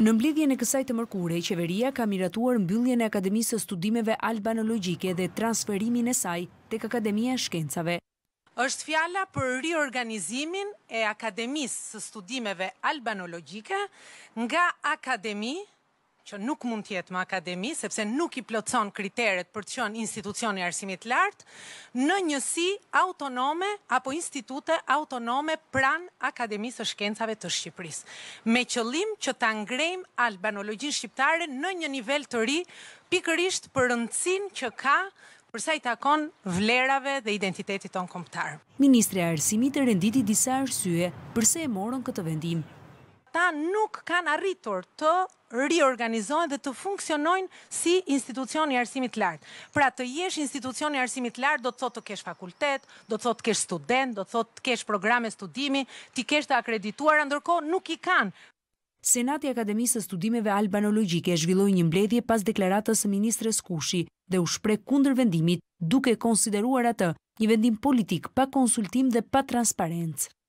Në mblidhje në kësaj të mërkure, qeveria ka miratuar mbyllje në Akademisë Studimeve Albanologike dhe transferimin e saj të Akademia Shkencave. Êshtë fjalla për riorganizimin e Akademisë Studimeve Albanologike nga Akademi që nuk mund tjetë më akademi, sepse nuk i plotëson kriteret për të qënë institucioni arsimit lartë, në njësi autonome apo institute autonome pran Akademisë të Shkencave të Shqipërisë. Me qëllim që të angrejmë albanologjin shqiptare në një nivel të ri, pikërisht për rëndësin që ka përsa i takon vlerave dhe identitetit tonë komptarë. Ministre Arsimit e renditi disa arsye përse e morën këtë vendim, ata nuk kanë arritur të riorganizojnë dhe të funksionojnë si institucioni arsimit lartë. Pra të jesh institucion i arsimit lartë, do të thotë të kesh fakultet, do të thotë të kesh student, do të thotë të kesh programe studimi, ti kesh të akredituar, ndërko nuk i kanë. Senati Akademisë së Studimeve Albanologjike zhvilloi një mbledhje pas deklaratës së ministres Kushi dhe u shpre kundër vendimit, duke konsideruar atë një vendim politik pa konsultim dhe pa transparencë.